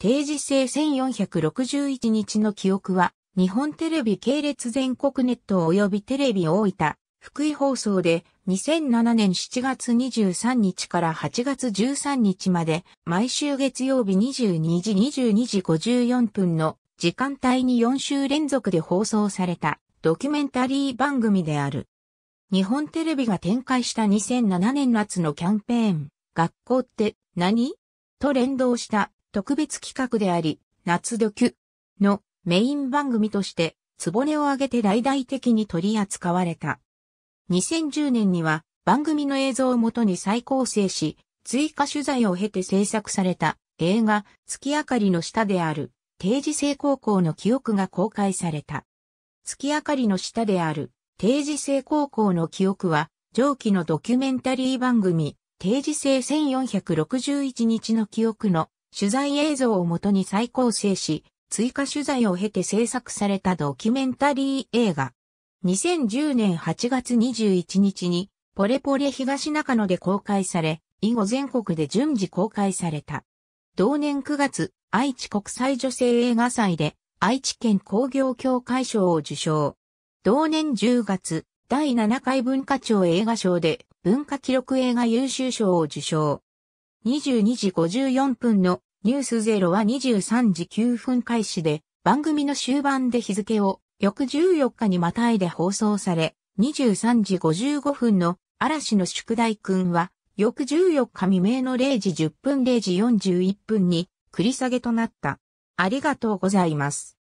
定時制1461日の記憶は、日本テレビ系列全国ネット及びテレビ大分、福井放送で2007年7月23日から8月13日まで、毎週月曜日22時22時54分の時間帯に4週連続で放送されたドキュメンタリー番組である。日本テレビが展開した2007年夏のキャンペーン、学校って何と連動した特別企画であり、夏ドキュのメイン番組として、つぼねを挙げて大々的に取り扱われた。2010年には番組の映像をもとに再構成し、追加取材を経て制作された映画、月明かりの下である、定時制高校の記憶が公開された。月明かりの下である、定時制高校の記憶は、上記のドキュメンタリー番組、定時制1461日の記憶の取材映像をもとに再構成し、追加取材を経て制作されたドキュメンタリー映画。2010年8月21日に、ポレポレ東中野で公開され、以後全国で順次公開された。同年9月、愛知国際女性映画祭で、愛知県工業協会賞を受賞。同年10月、第7回文化庁映画賞で文化記録映画優秀賞を受賞。22時54分のニュースゼロは23時9分開始で、番組の終盤で日付を翌14日にまたいで放送され、23時55分の嵐の宿題くんは、翌14日未明の0時10分0時41分に繰り下げとなった。ありがとうございます。